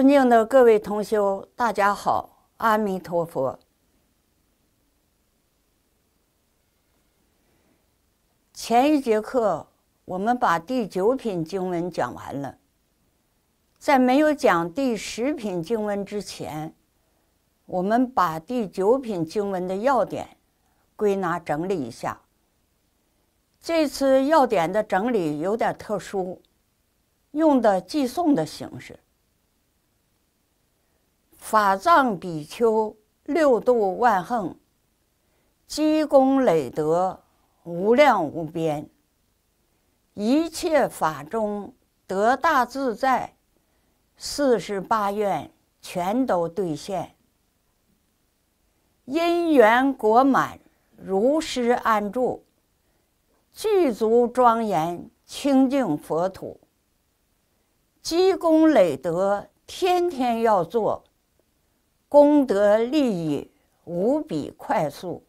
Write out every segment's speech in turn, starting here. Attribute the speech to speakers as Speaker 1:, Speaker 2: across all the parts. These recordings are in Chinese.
Speaker 1: 尊敬的各位同修，大家好！阿弥陀佛。前一节课我们把第九品经文讲完了，在没有讲第十品经文之前，我们把第九品经文的要点归纳整理一下。这次要点的整理有点特殊，用的寄送的形式。法藏比丘六度万恒，积功累德，无量无边。一切法中得大自在，四十八愿全都兑现。因缘果满，如师安住，具足庄严清净佛土。积功累德，天天要做。功德利益无比快速，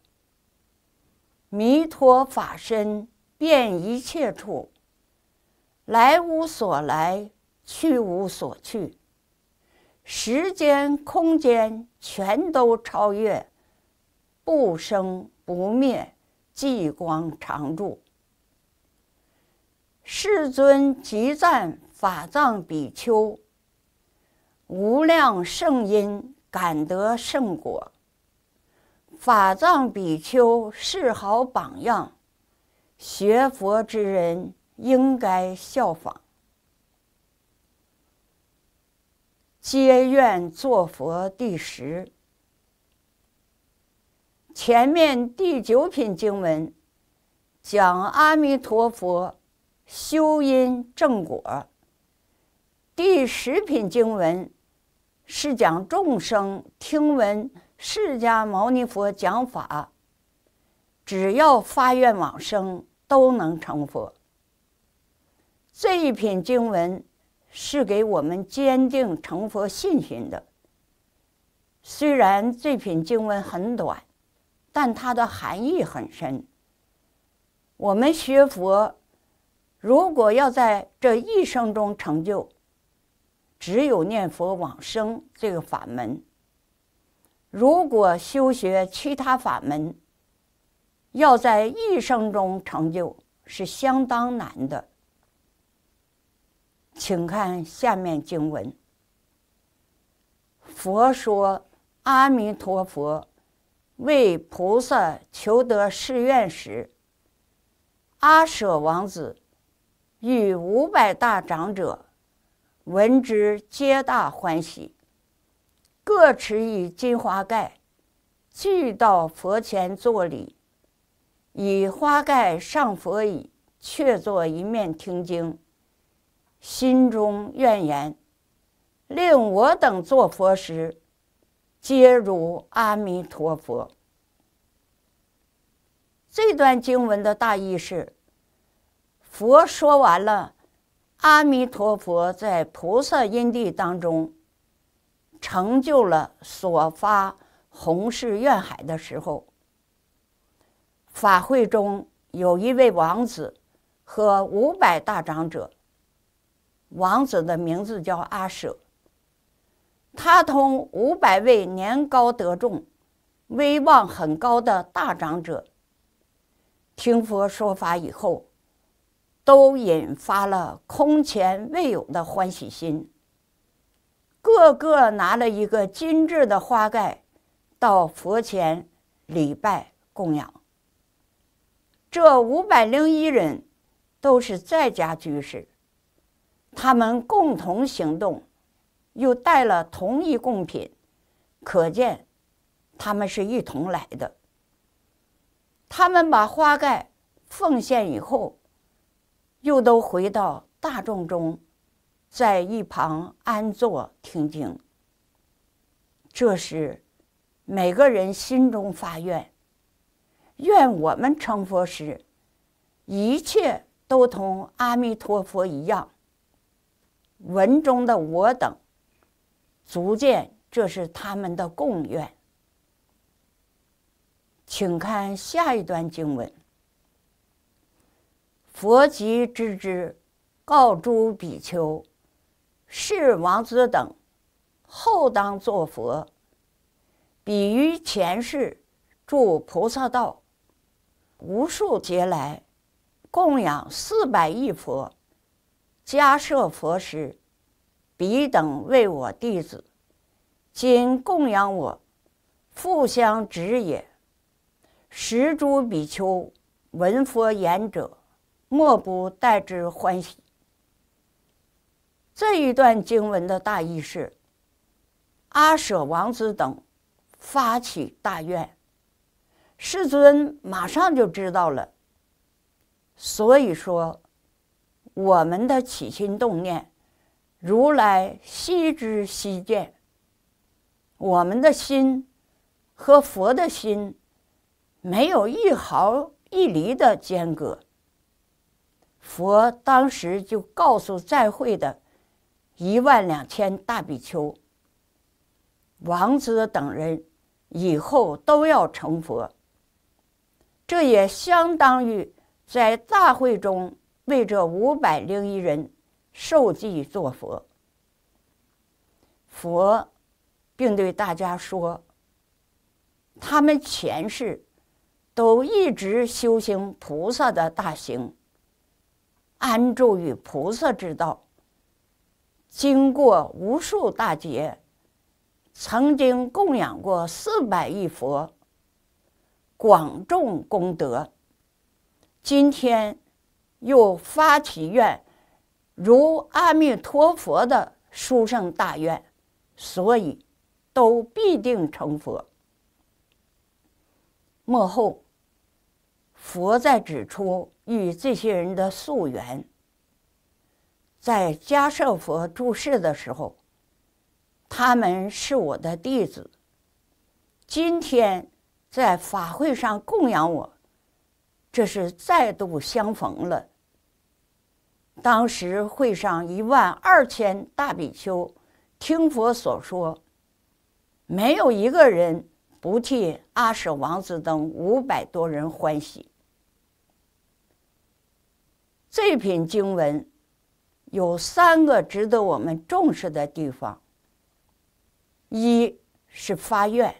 Speaker 1: 弥陀法身遍一切处，来无所来，去无所去，时间空间全都超越，不生不灭，寂光常住。世尊即赞法藏比丘，无量圣音感得圣果，法藏比丘是好榜样，学佛之人应该效仿。皆愿作佛第十，前面第九品经文讲阿弥陀佛修因正果，第十品经文。是讲众生听闻释迦牟尼佛讲法，只要发愿往生，都能成佛。这一品经文是给我们坚定成佛信心的。虽然这品经文很短，但它的含义很深。我们学佛，如果要在这一生中成就，只有念佛往生这个法门。如果修学其他法门，要在一生中成就，是相当难的。请看下面经文。佛说：“阿弥陀佛为菩萨求得誓愿时，阿舍王子与五百大长者。”闻之，皆大欢喜。各持一金花盖，俱到佛前作礼，以花盖上佛椅，却坐一面听经，心中怨言：令我等作佛时，皆如阿弥陀佛。这段经文的大意是：佛说完了。阿弥陀佛，在菩萨因地当中成就了所发弘誓愿海的时候，法会中有一位王子和五百大长者。王子的名字叫阿舍。他同五百位年高德重、威望很高的大长者听佛说法以后。都引发了空前未有的欢喜心。个个拿了一个精致的花盖到佛前礼拜供养。这五百零一人都是在家居士，他们共同行动，又带了同一贡品，可见他们是一同来的。他们把花盖奉献以后。又都回到大众中，在一旁安坐听经。这时，每个人心中发愿：愿我们成佛时，一切都同阿弥陀佛一样。文中的“我等”，足见这是他们的共愿。请看下一段经文。佛及知之，告诸比丘：是王子等，后当作佛。彼于前世，住菩萨道，无数劫来，供养四百亿佛，加设佛师，彼等为我弟子。今供养我，复相执也。十诸比丘闻佛言者。莫不代之欢喜。这一段经文的大意是：阿舍王子等发起大愿，世尊马上就知道了。所以说，我们的起心动念，如来悉知悉见。我们的心和佛的心，没有一毫一厘的间隔。佛当时就告诉在会的一万两千大比丘、王子等人，以后都要成佛。这也相当于在大会中为这五百零一人受记做佛。佛并对大家说：“他们前世都一直修行菩萨的大行。”安住于菩萨之道，经过无数大劫，曾经供养过四百亿佛，广种功德。今天又发起愿，如阿弥陀佛的殊胜大愿，所以都必定成佛。幕后。佛在指出与这些人的溯源。在迦摄佛住世的时候，他们是我的弟子。今天在法会上供养我，这是再度相逢了。当时会上一万二千大比丘听佛所说，没有一个人不替阿舍王子等五百多人欢喜。这篇经文有三个值得我们重视的地方：一是发愿，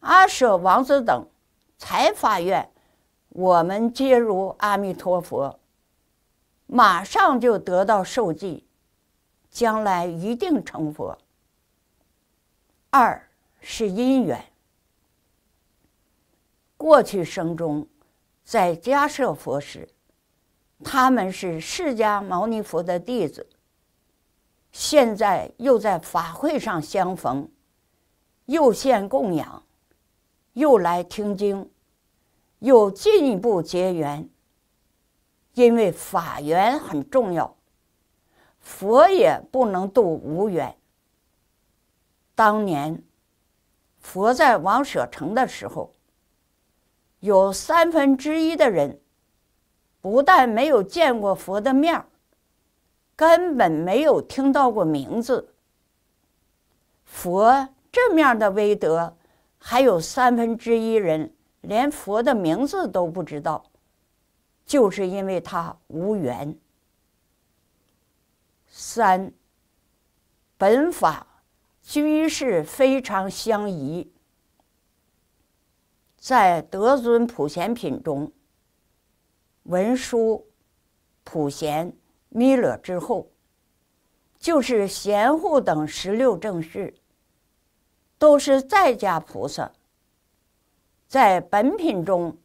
Speaker 1: 阿舍王子等才发愿，我们皆如阿弥陀佛，马上就得到受记，将来一定成佛；二是因缘，过去生中在迦设佛时。他们是释迦牟尼佛的弟子，现在又在法会上相逢，又献供养，又来听经，又进一步结缘。因为法缘很重要，佛也不能度无缘。当年佛在王舍城的时候，有三分之一的人。不但没有见过佛的面儿，根本没有听到过名字。佛这面的威德，还有三分之一人连佛的名字都不知道，就是因为他无缘。三本法均是非常相宜，在德尊普贤品中。文殊、普贤、弥勒之后，就是贤护等十六正士，都是在家菩萨。在本品中，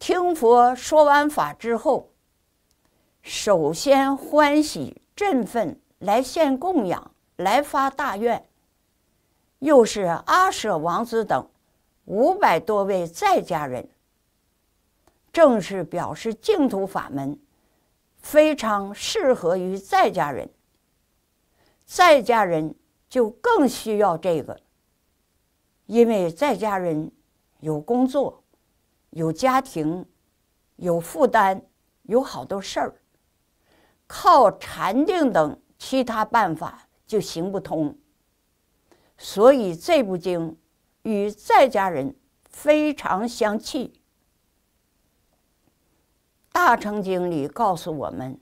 Speaker 1: 听佛说完法之后，首先欢喜振奋，来献供养，来发大愿。又是阿舍王子等五百多位在家人。正是表示净土法门非常适合于在家人，在家人就更需要这个，因为在家人有工作、有家庭、有负担、有好多事儿，靠禅定等其他办法就行不通，所以这部经与在家人非常相契。大乘经里告诉我们，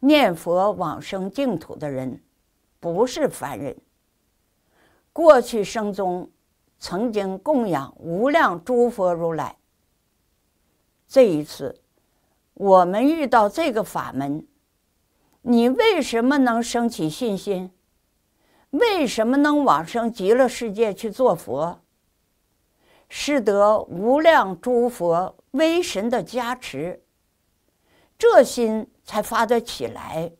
Speaker 1: 念佛往生净土的人不是凡人，过去生中曾经供养无量诸佛如来。这一次我们遇到这个法门，你为什么能升起信心？为什么能往生极乐世界去做佛？是得无量诸佛。威神的加持，这心才发得起来。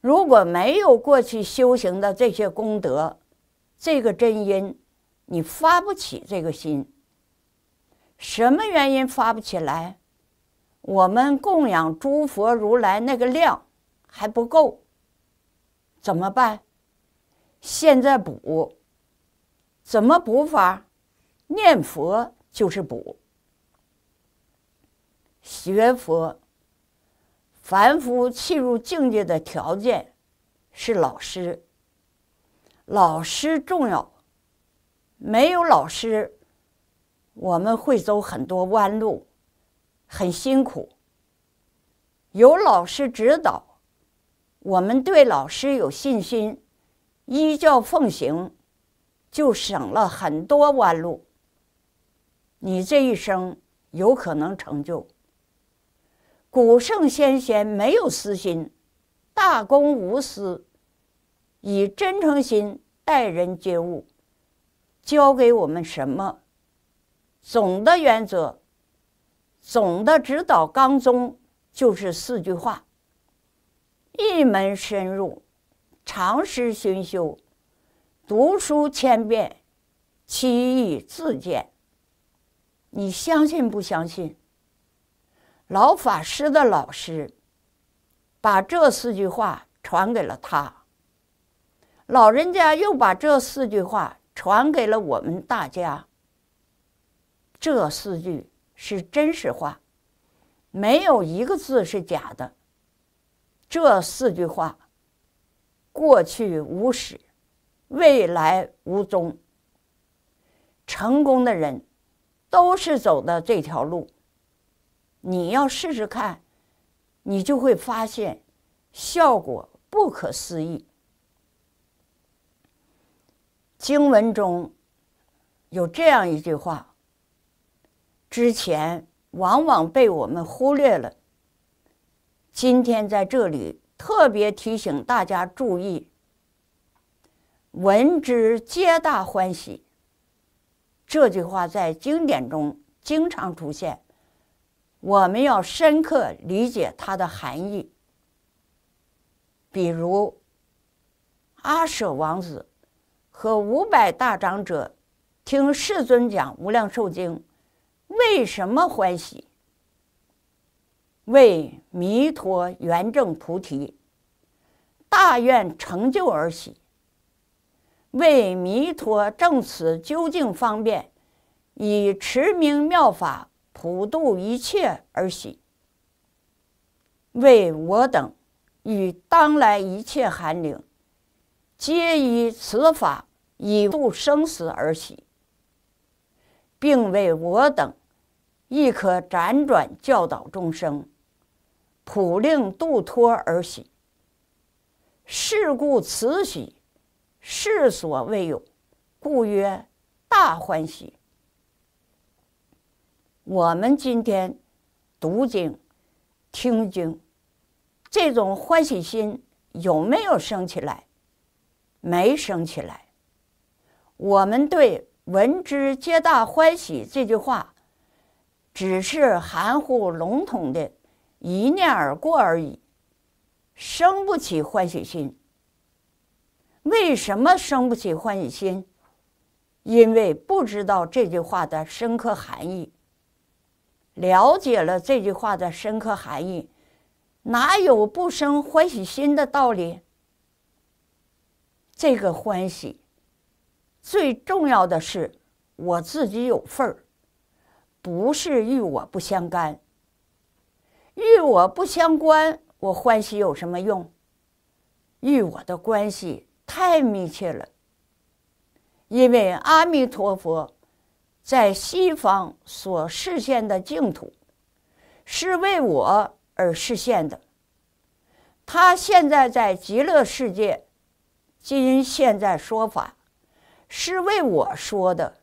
Speaker 1: 如果没有过去修行的这些功德，这个真因，你发不起这个心。什么原因发不起来？我们供养诸佛如来那个量还不够。怎么办？现在补。怎么补法？念佛就是补。学佛，凡夫进入境界的条件是老师。老师重要，没有老师，我们会走很多弯路，很辛苦。有老师指导，我们对老师有信心，依教奉行，就省了很多弯路。你这一生有可能成就。古圣先贤没有私心，大公无私，以真诚心待人接物，教给我们什么？总的原则、总的指导纲宗就是四句话：一门深入，常识熏修，读书千遍，其义自见。你相信不相信？老法师的老师把这四句话传给了他。老人家又把这四句话传给了我们大家。这四句是真实话，没有一个字是假的。这四句话，过去无始，未来无终。成功的人都是走的这条路。你要试试看，你就会发现效果不可思议。经文中有这样一句话，之前往往被我们忽略了。今天在这里特别提醒大家注意：“闻之皆大欢喜。”这句话在经典中经常出现。我们要深刻理解它的含义。比如，阿舍王子和五百大长者听世尊讲《无量寿经》，为什么欢喜？为弥陀圆正菩提大愿成就而喜；为弥陀证此究竟方便，以持名妙法。普度一切而喜，为我等与当来一切寒灵，皆以此法以度生死而喜，并为我等亦可辗转教导众生，普令度脱而喜。是故此喜世所未有，故曰大欢喜。我们今天读经、听经，这种欢喜心有没有升起来？没升起来。我们对“闻之皆大欢喜”这句话，只是含糊笼统的一念而过而已，生不起欢喜心。为什么生不起欢喜心？因为不知道这句话的深刻含义。了解了这句话的深刻含义，哪有不生欢喜心的道理？这个欢喜最重要的是我自己有份儿，不是与我不相干。与我不相关，我欢喜有什么用？与我的关系太密切了，因为阿弥陀佛。在西方所视现的净土，是为我而视现的。他现在在极乐世界，今现在说法，是为我说的。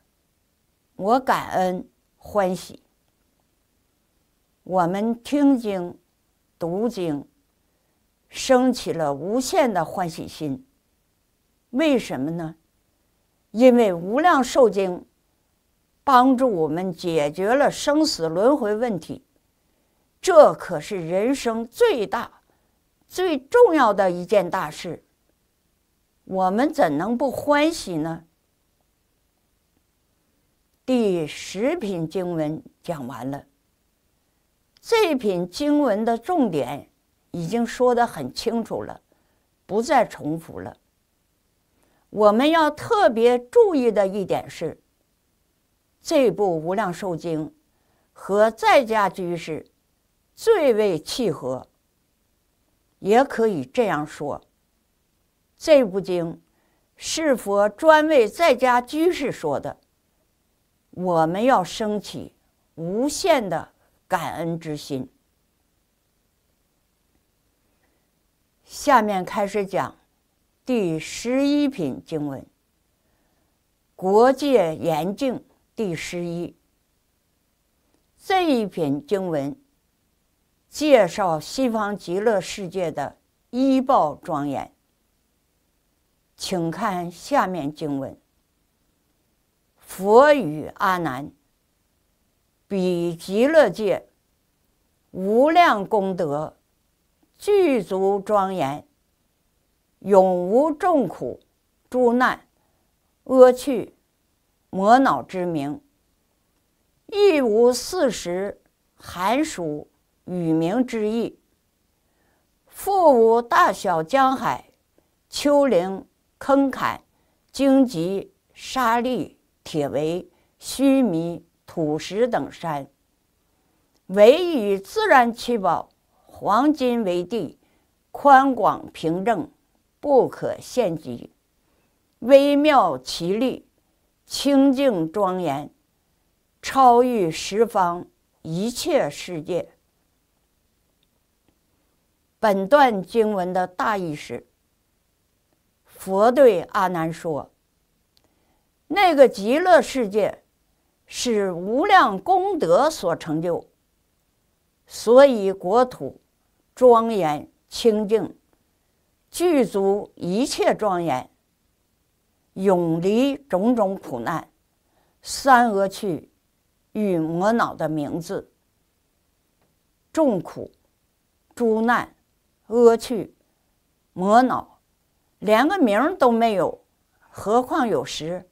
Speaker 1: 我感恩欢喜，我们听经、读经，升起了无限的欢喜心。为什么呢？因为无量寿经。帮助我们解决了生死轮回问题，这可是人生最大、最重要的一件大事。我们怎能不欢喜呢？第十品经文讲完了，这品经文的重点已经说的很清楚了，不再重复了。我们要特别注意的一点是。这部《无量寿经》和在家居士最为契合，也可以这样说。这部经是佛专为在家居士说的。我们要升起无限的感恩之心。下面开始讲第十一品经文：国界严净。第十一，这一篇经文介绍西方极乐世界的医报庄严。请看下面经文：佛与阿难，彼极乐界，无量功德具足庄严，永无众苦诸难阿趣。魔脑之名，亦无四时寒暑雨名之意。复无大小江海、丘陵、坑坎、荆棘、沙砾、铁围、须弥、土石等山，唯以自然奇宝黄金为地，宽广平正，不可限及，微妙其丽。清净庄严，超越十方一切世界。本段经文的大意是：佛对阿难说，那个极乐世界是无量功德所成就，所以国土庄严清净，具足一切庄严。永离种种苦难，三恶趣与魔恼的名字，众苦诸难，恶趣魔恼，连个名都没有，何况有时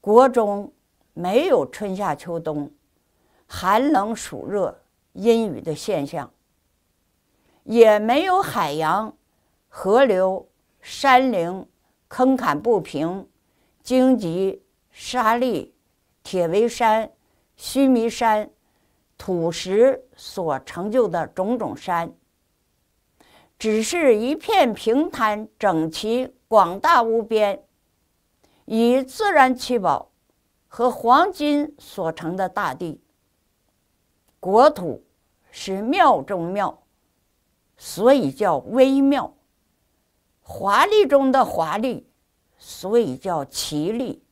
Speaker 1: 国中没有春夏秋冬、寒冷暑热、阴雨的现象，也没有海洋、河流、山林。坑坎不平，荆棘、沙砾、铁围山、须弥山、土石所成就的种种山，只是一片平坦、整齐、广大无边，以自然奇宝和黄金所成的大地国土，是妙中妙，所以叫微妙。华丽中的华丽，所以叫奇丽。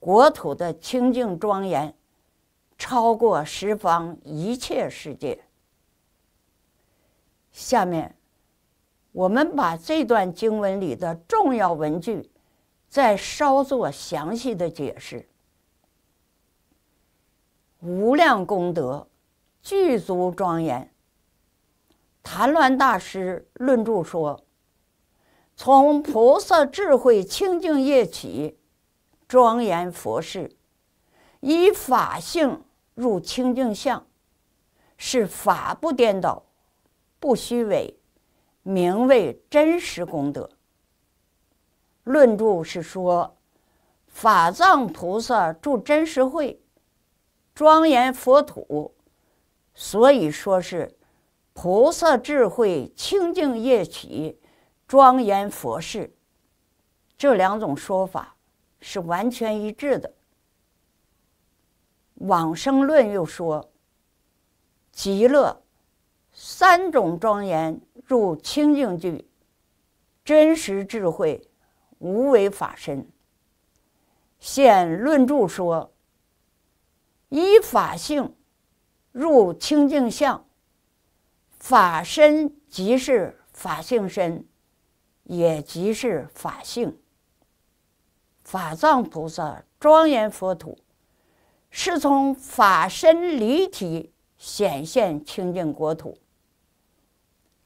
Speaker 1: 国土的清净庄严，超过十方一切世界。下面，我们把这段经文里的重要文句，再稍作详细的解释。无量功德，具足庄严。谭鸾大师论著说。从菩萨智慧清净业起，庄严佛事，以法性入清净相，是法不颠倒，不虚伪，名为真实功德。论著是说，法藏菩萨住真实会，庄严佛土，所以说是菩萨智慧清净业起。庄严佛事，这两种说法是完全一致的。往生论又说，极乐三种庄严入清净具，真实智慧无为法身。现论著说，依法性入清净相，法身即是法性身。也即是法性，法藏菩萨庄严佛土，是从法身离体显现清净国土。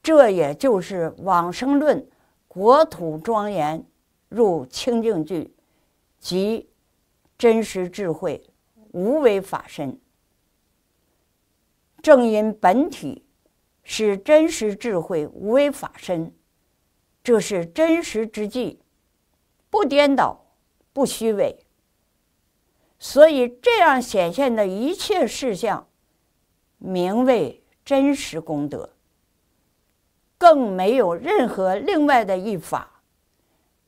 Speaker 1: 这也就是往生论国土庄严入清净句，即真实智慧无为法身。正因本体是真实智慧无为法身。这是真实之际，不颠倒，不虚伪。所以这样显现的一切事项，名为真实功德。更没有任何另外的一法，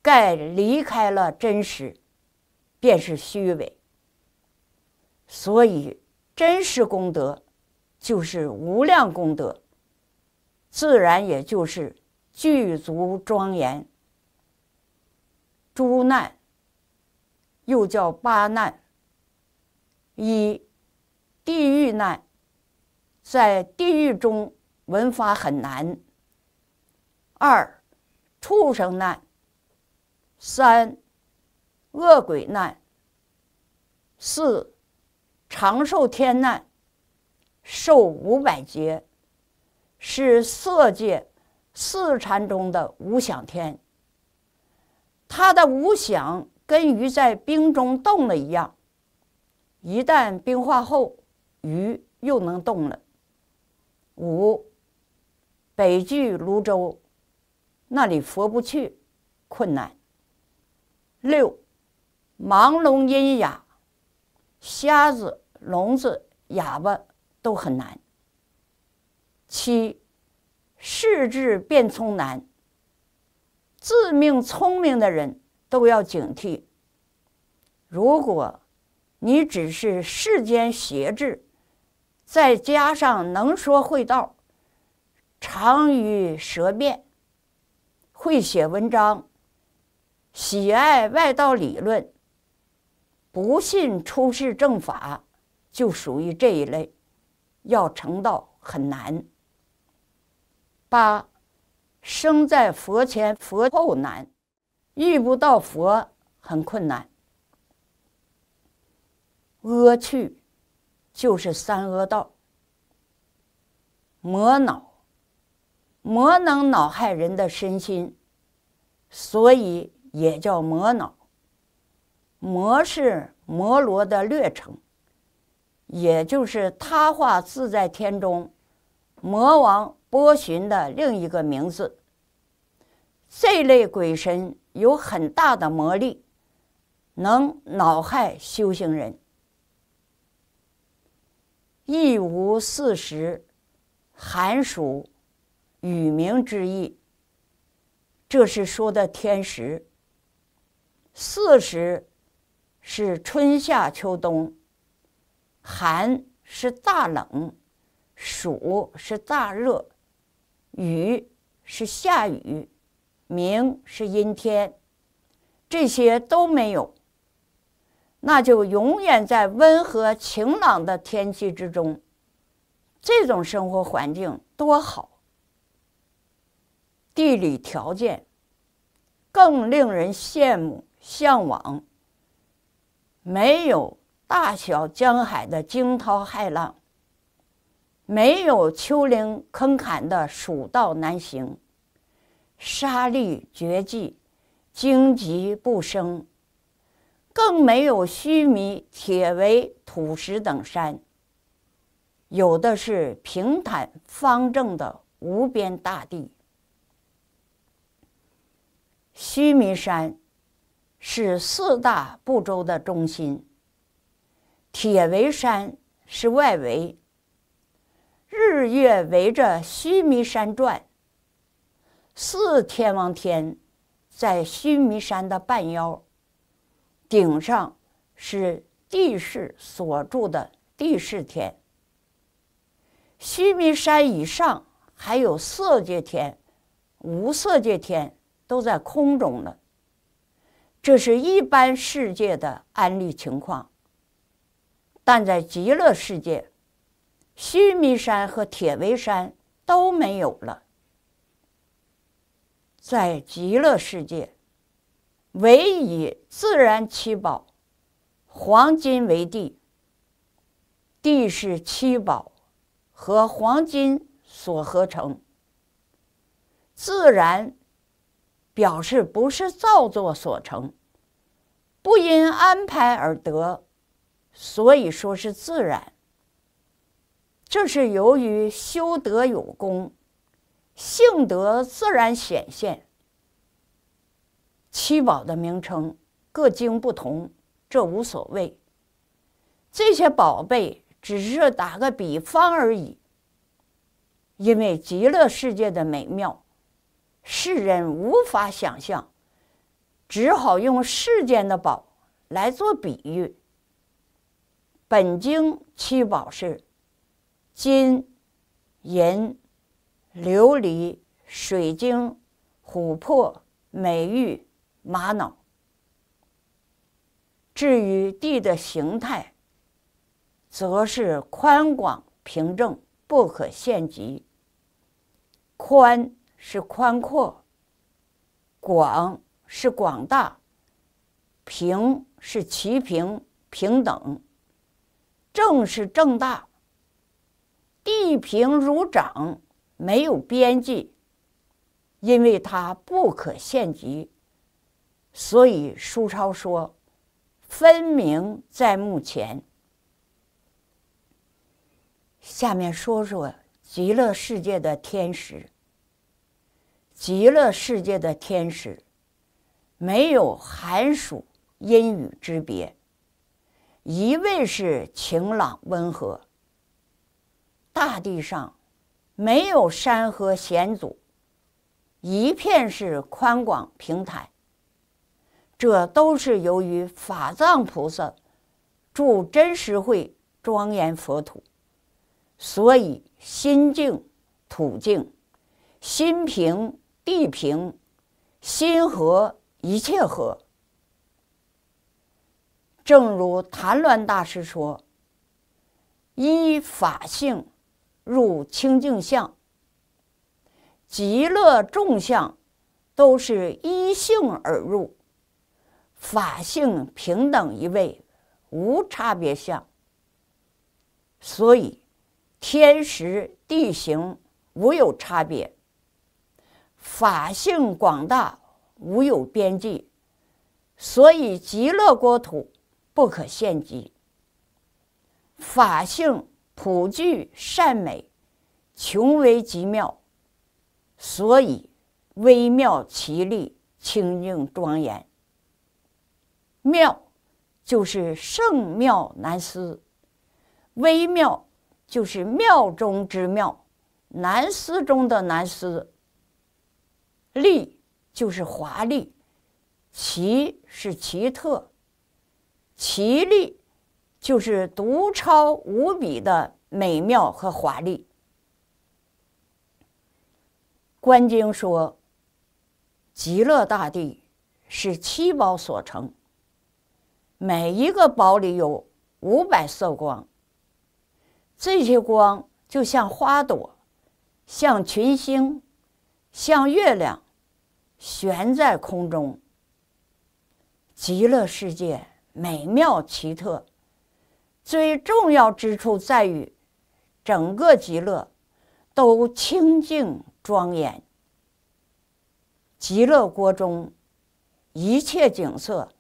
Speaker 1: 盖离开了真实，便是虚伪。所以真实功德就是无量功德，自然也就是。具足庄严，诸难又叫八难：一、地狱难，在地狱中闻法很难；二、畜生难；三、恶鬼难；四、长寿天难，寿五百劫，是色界。四禅中的无想天，他的无想跟鱼在冰中冻了一样，一旦冰化后，鱼又能动了。五，北距泸州，那里佛不去，困难。六，盲聋音哑，瞎子、聋子、哑巴都很难。七。世智变聪难，自命聪明的人都要警惕。如果你只是世间邪智，再加上能说会道、长于舌辩、会写文章、喜爱外道理论、不信出世正法，就属于这一类，要成道很难。八生在佛前佛后难，遇不到佛很困难。阿去就是三阿道。魔恼，魔能恼害人的身心，所以也叫魔恼。魔是摩罗的略称，也就是他化自在天中魔王。波旬的另一个名字，这类鬼神有很大的魔力，能恼害修行人。亦无四时寒暑雨名之意，这是说的天时。四时是春夏秋冬，寒是大冷，暑是大热。雨是下雨，明是阴天，这些都没有，那就永远在温和晴朗的天气之中，这种生活环境多好！地理条件更令人羡慕向往，没有大小江海的惊涛骇浪。没有丘陵坑坎的蜀道难行，沙砾绝迹，荆棘不生，更没有须弥、铁围、土石等山，有的是平坦方正的无边大地。须弥山是四大部洲的中心，铁围山是外围。日月围着须弥山转。四天王天在须弥山的半腰，顶上是地势所住的地势天。须弥山以上还有色界天、无色界天，都在空中了。这是一般世界的安立情况，但在极乐世界。须弥山和铁围山都没有了，在极乐世界，唯以自然七宝、黄金为地，地是七宝和黄金所合成。自然，表示不是造作所成，不因安排而得，所以说是自然。这是由于修德有功，性德自然显现。七宝的名称各经不同，这无所谓。这些宝贝只是打个比方而已。因为极乐世界的美妙，世人无法想象，只好用世间的宝来做比喻。本经七宝是。金、银、琉璃、水晶、琥珀、美玉、玛瑙。至于地的形态，则是宽广平正，不可限极。宽是宽阔，广是广大，平是齐平平等，正是正大。地平如掌，没有边际，因为它不可限极。所以苏超说：“分明在目前。”下面说说极乐世界的天使。极乐世界的天使，没有寒暑、阴雨之别，一味是晴朗温和。大地上没有山河险阻，一片是宽广平坦。这都是由于法藏菩萨住真实会庄严佛土，所以心静土静，心平地平，心和一切和。正如谭鸾大师说：“依法性。”入清净相、极乐众相，都是依性而入，法性平等一位，无差别相。所以天时地形无有差别，法性广大无有边际，所以极乐国土不可限极，法性。普具善美，穷微极妙，所以微妙其力，清净庄严。妙就是圣妙难思，微妙就是妙中之妙，难思中的难思。力就是华丽，奇是奇特，奇力就是独超无比的美妙和华丽。观经说，极乐大地是七宝所成，每一个宝里有五百色光，这些光就像花朵，像群星，像月亮，悬在空中。极乐世界美妙奇特。最重要之处在于，整个极乐都清净庄严。极乐国中一切景色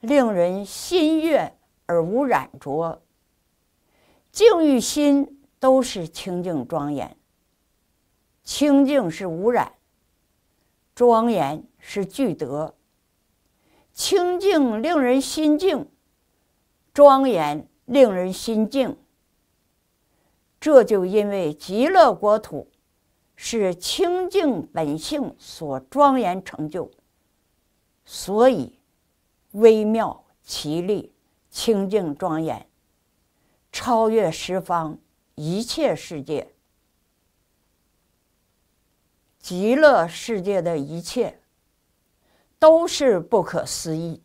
Speaker 1: 令人心悦而无染浊，境与心都是清净庄严。清净是无染，庄严是具德。清净令人心静，庄严。令人心静，这就因为极乐国土是清净本性所庄严成就，所以微妙奇丽、清净庄严，超越十方一切世界。极乐世界的一切都是不可思议，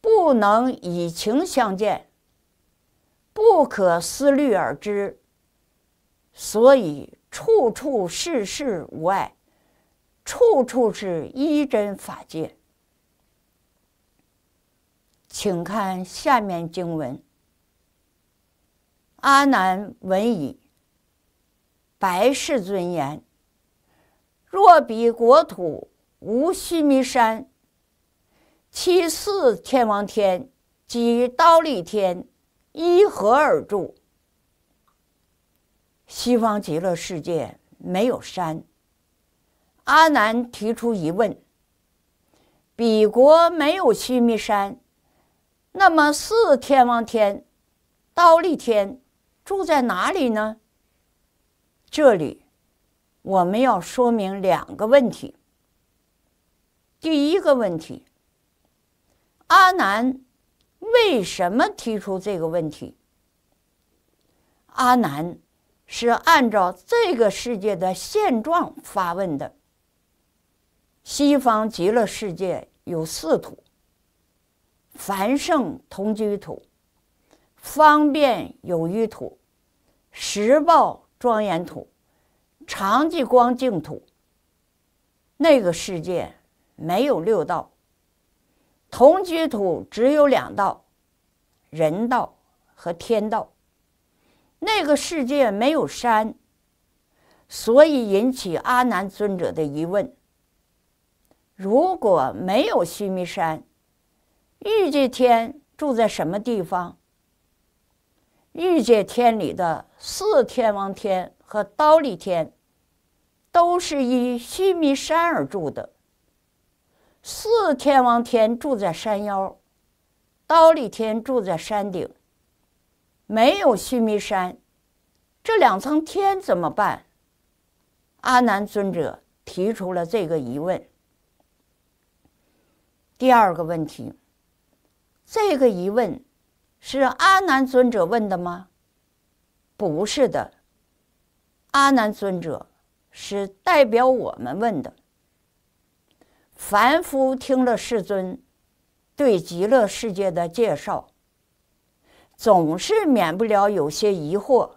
Speaker 1: 不能以情相见。不可思虑而知，所以处处事事无碍，处处是一真法界。请看下面经文：阿难闻已，白世尊言：“若彼国土无须弥山，其四天王天及刀立天。”依何而住？西方极乐世界没有山。阿难提出疑问：彼国没有须弥山，那么四天王天、刀立天住在哪里呢？这里我们要说明两个问题。第一个问题，阿难。为什么提出这个问题？阿难是按照这个世界的现状发问的。西方极乐世界有四土：凡圣同居土、方便有余土、十报庄严土、常寂光净土。那个世界没有六道，同居土只有两道。人道和天道，那个世界没有山，所以引起阿难尊者的疑问：如果没有须弥山，欲界天住在什么地方？欲界天里的四天王天和刀立天，都是依须弥山而住的。四天王天住在山腰。刀立天住在山顶，没有须弥山，这两层天怎么办？阿难尊者提出了这个疑问。第二个问题，这个疑问是阿难尊者问的吗？不是的，阿难尊者是代表我们问的。凡夫听了世尊。对极乐世界的介绍，总是免不了有些疑惑。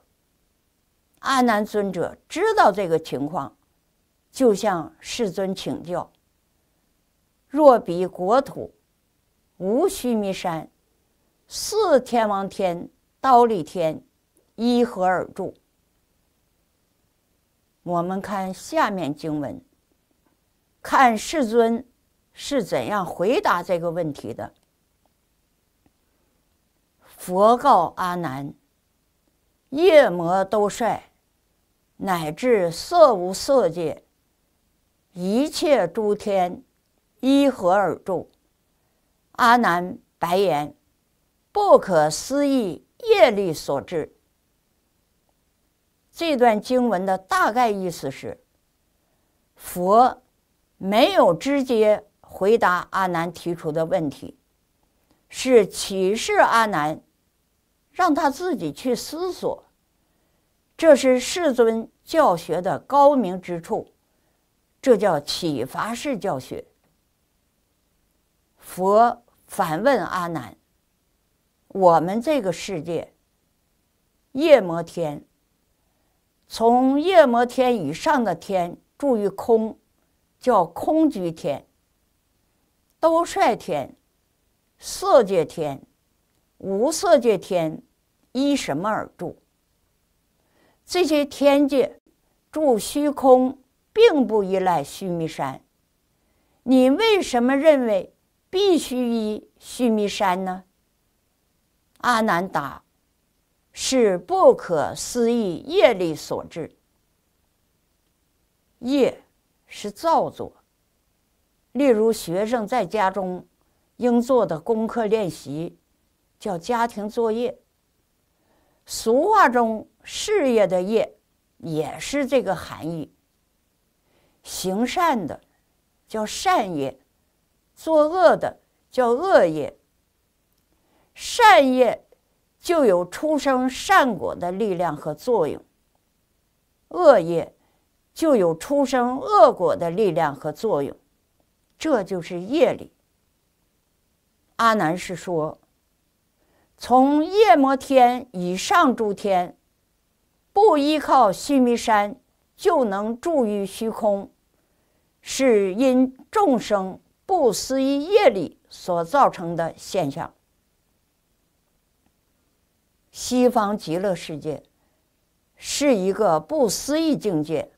Speaker 1: 阿难尊者知道这个情况，就向世尊请教：“若比国土无须弥山，四天王天、刀立天，依何而住？”我们看下面经文，看世尊。是怎样回答这个问题的？佛告阿难：“夜魔都帅，乃至色无色界，一切诸天依何而住？”阿难白言：“不可思议业力所致。”这段经文的大概意思是：佛没有直接。回答阿难提出的问题，是启示阿难，让他自己去思索。这是世尊教学的高明之处，这叫启发式教学。佛反问阿难：“我们这个世界，夜摩天，从夜摩天以上的天住于空，叫空居天。”都率天、色界天、无色界天依什么而住？这些天界住虚空，并不依赖须弥山。你为什么认为必须依须弥山呢？阿难答：是不可思议业力所致。业是造作。例如，学生在家中应做的功课练习叫家庭作业。俗话中“事业”的“业”也是这个含义。行善的叫善业，作恶的叫恶业。善业就有出生善果的力量和作用，恶业就有出生恶果的力量和作用。这就是业力。阿难是说，从夜摩天以上诸天，不依靠须弥山就能住于虚空，是因众生不思议业力所造成的现象。西方极乐世界是一个不思议境界。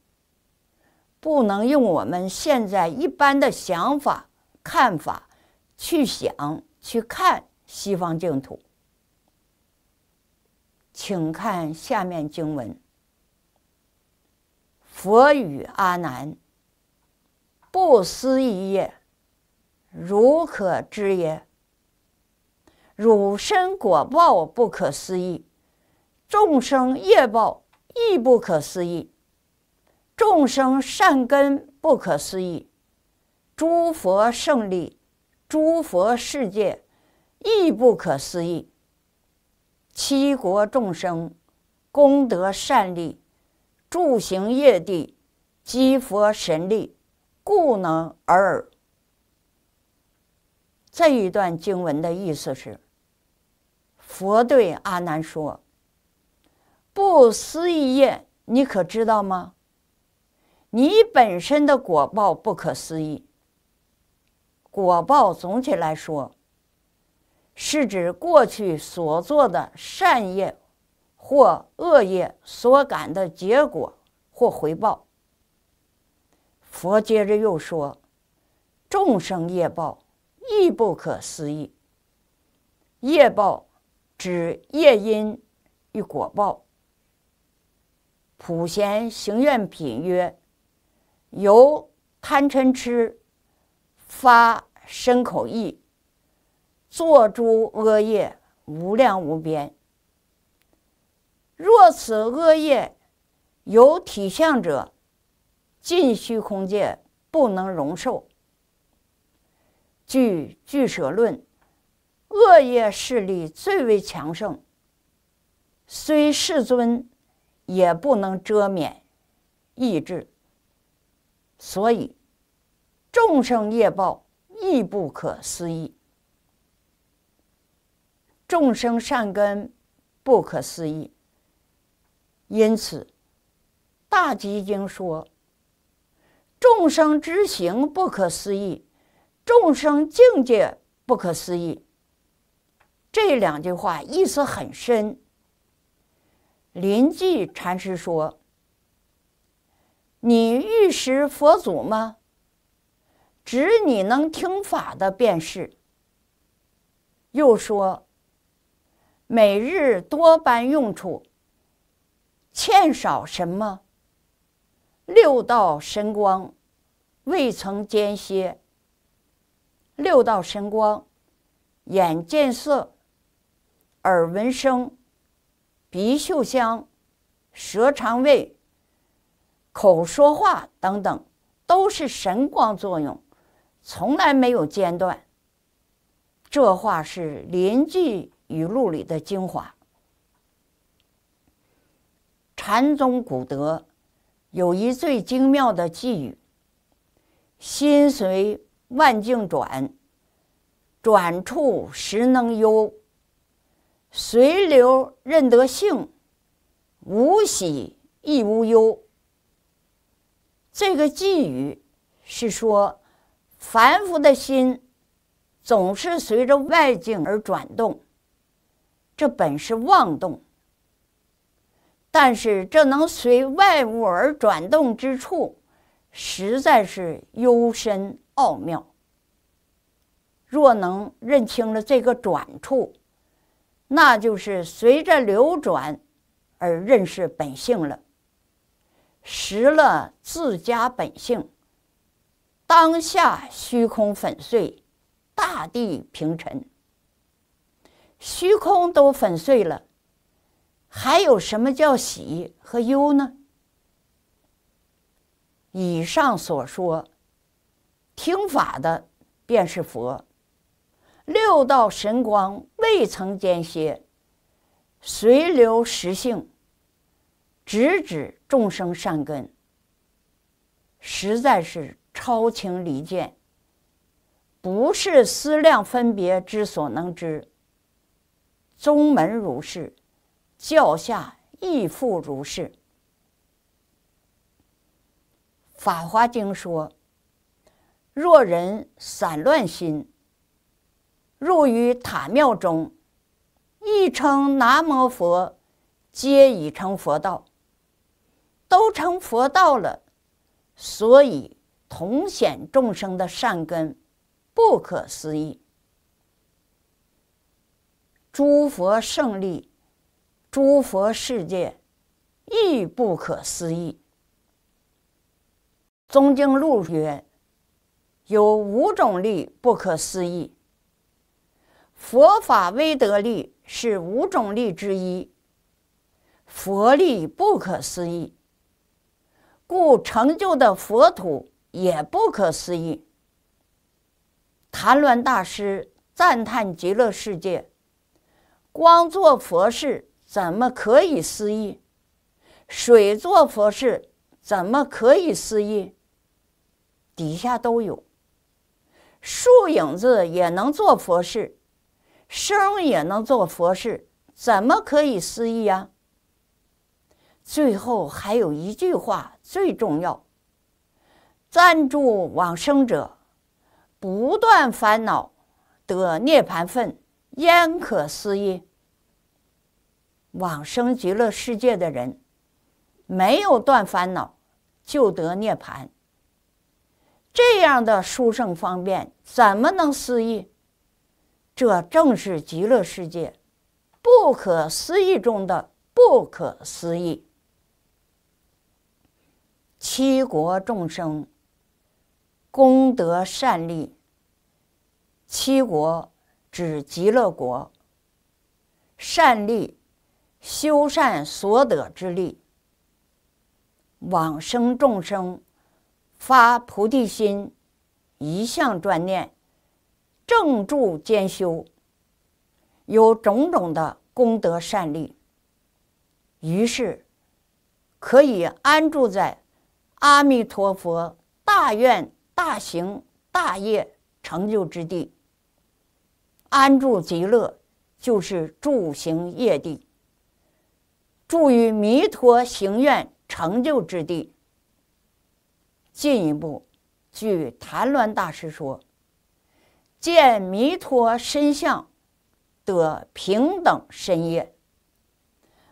Speaker 1: 不能用我们现在一般的想法、看法去想、去看西方净土。请看下面经文：佛与阿难，不思议，如可知也。汝身果报不可思议，众生业报亦不可思议。众生善根不可思议，诸佛胜利，诸佛世界亦不可思议。七国众生功德善力、住行业地积佛神力，故能尔。这一段经文的意思是：佛对阿难说：“不思议业，你可知道吗？”你本身的果报不可思议。果报总体来说，是指过去所做的善业或恶业所感的结果或回报。佛接着又说，众生业报亦不可思议。业报指业因与果报。普贤行愿品曰。由贪嗔痴发身口意，作诸恶业无量无边。若此恶业有体相者，尽虚空界不能容受。据《俱舍论》，恶业势力最为强盛，虽世尊也不能遮免、抑制。所以，众生业报亦不可思议，众生善根不可思议。因此，《大集经》说：“众生之行不可思议，众生境界不可思议。”这两句话意思很深。临济禅师说。你遇识佛祖吗？指你能听法的便是。又说，每日多般用处，欠少什么？六道神光，未曾间歇。六道神光，眼见色，耳闻声，鼻嗅香，舌尝味。口说话等等，都是神光作用，从来没有间断。这话是《临济语录》里的精华。禅宗古德有一最精妙的寄语：“心随万境转，转处实能忧；随流任得性，无喜亦无忧。”这个寄语是说，凡夫的心总是随着外境而转动，这本是妄动。但是，这能随外物而转动之处，实在是幽深奥妙。若能认清了这个转处，那就是随着流转而认识本性了。识了自家本性，当下虚空粉碎，大地平沉。虚空都粉碎了，还有什么叫喜和忧呢？以上所说，听法的便是佛。六道神光未曾间歇，随流实性。直指众生善根，实在是超情离见，不是思量分别之所能知。宗门如是，教下亦复如是。《法华经》说：若人散乱心，入于塔庙中，一称南无佛，皆已成佛道。都成佛道了，所以同显众生的善根，不可思议。诸佛胜利，诸佛世界亦不可思议。宗经录曰：有五种力不可思议。佛法微德力是五种力之一，佛力不可思议。故成就的佛土也不可思议。谭鸾大师赞叹极乐世界，光做佛事怎么可以思议？水做佛事怎么可以思议？底下都有。树影子也能做佛事，声也能做佛事，怎么可以思议呀？最后还有一句话最重要：赞助往生者，不断烦恼得涅盘分，焉可思议？往生极乐世界的人，没有断烦恼就得涅盘，这样的殊胜方便怎么能思议？这正是极乐世界不可思议中的不可思议。七国众生功德善利，七国指极乐国。善利修善所得之利，往生众生发菩提心，一向专念，正住兼修，有种种的功德善利，于是可以安住在。阿弥陀佛，大愿大行大业成就之地，安住极乐就是住行业地，住于弥陀行愿成就之地。进一步，据谭鸾大师说，见弥陀身相得平等身业，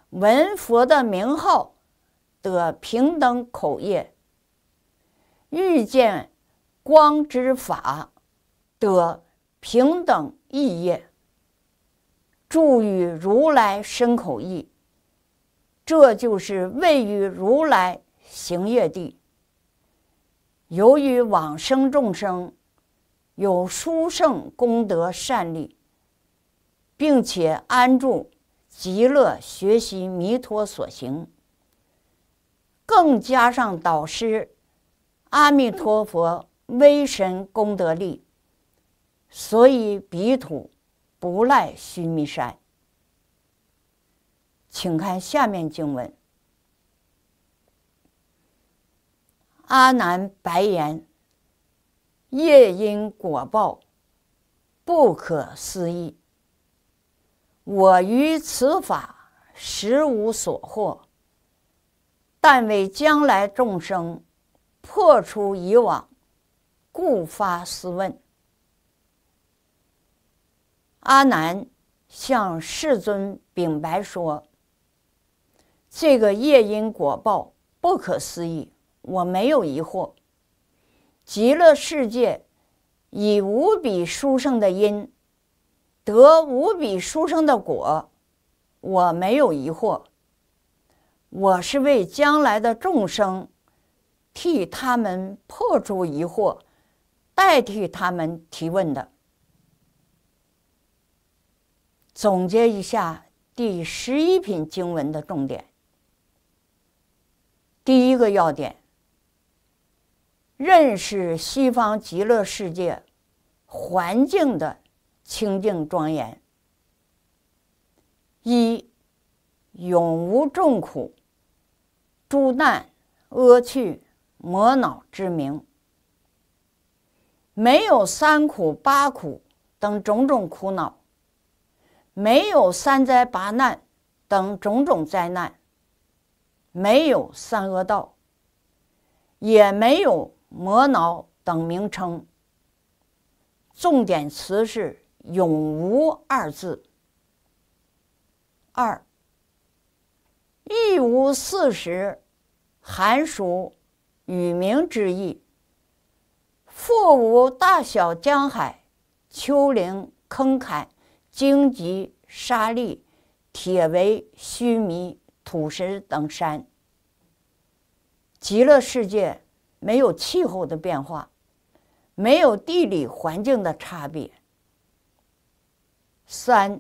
Speaker 1: 闻佛的名号得平等口业。遇见光之法的平等意业，助于如来身口意，这就是位于如来行业地。由于往生众生有殊胜功德善力，并且安住极乐学习弥陀所行，更加上导师。阿弥陀佛，威神功德力，所以彼土不赖须弥山。请看下面经文：阿难白言：“业因果报，不可思议。我于此法实无所获，但为将来众生。”破除以往，故发思问。阿难向世尊禀白说：“这个业因果报不可思议，我没有疑惑。极乐世界以无比殊胜的因，得无比殊胜的果，我没有疑惑。我是为将来的众生。”替他们破除疑惑，代替他们提问的。总结一下第十一品经文的重点。第一个要点：认识西方极乐世界环境的清净庄严。一永无众苦、诸难、厄趣。魔恼之名，没有三苦八苦等种种苦恼，没有三灾八难等种种灾难，没有三恶道，也没有魔恼等名称。重点词是“永无”二字。二，一无四时寒暑。与名之意，复无大小江海、丘陵、坑坎、荆棘、沙砾、铁围、须弥、土石等山。极乐世界没有气候的变化，没有地理环境的差别。三，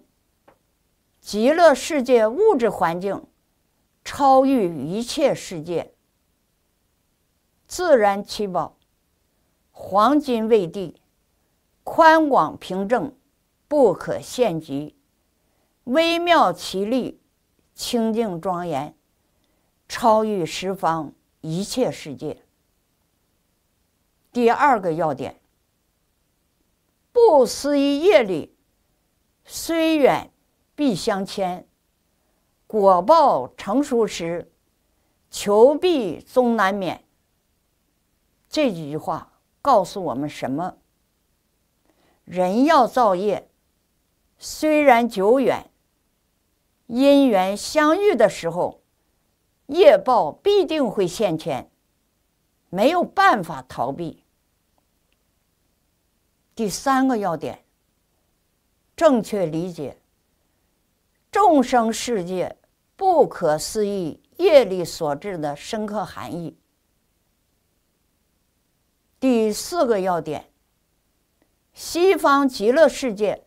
Speaker 1: 极乐世界物质环境超越一切世界。自然七宝，黄金未地，宽广平正，不可限极，微妙其力，清净庄严，超越十方一切世界。第二个要点：不思议业力，虽远必相牵；果报成熟时，求必终难免。这几句话告诉我们什么？人要造业，虽然久远，因缘相遇的时候，业报必定会现前，没有办法逃避。第三个要点，正确理解众生世界不可思议业力所致的深刻含义。第四个要点：西方极乐世界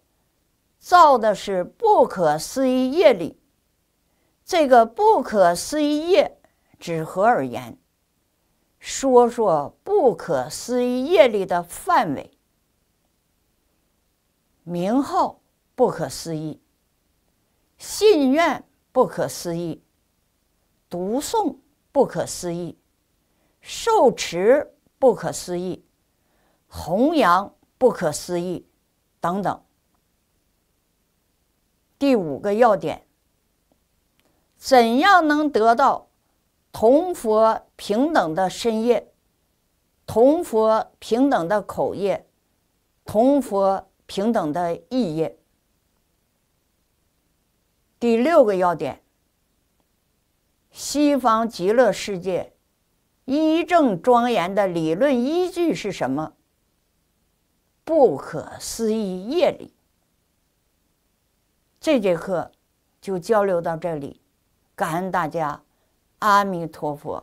Speaker 1: 造的是不可思议业力。这个不可思议业，指何而言？说说不可思议业力的范围、名号、不可思议、信愿、不可思议、读诵、不可思议、受持。不可思议，弘扬不可思议，等等。第五个要点：怎样能得到同佛平等的身业、同佛平等的口业、同佛平等的意业？第六个要点：西方极乐世界。医正庄严的理论依据是什么？不可思议业力。这节课就交流到这里，感恩大家，阿弥陀佛。